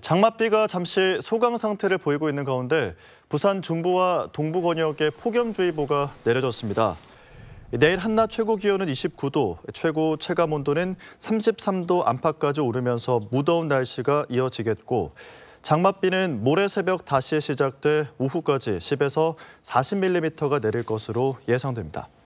장맛비가 잠시 소강 상태를 보이고 있는 가운데 부산 중부와 동부 권역에 폭염주의보가 내려졌습니다. 내일 한낮 최고 기온은 29도, 최고 체감 온도는 33도 안팎까지 오르면서 무더운 날씨가 이어지겠고 장맛비는 모레 새벽 다시 시작돼 오후까지 10에서 40mm가 내릴 것으로 예상됩니다.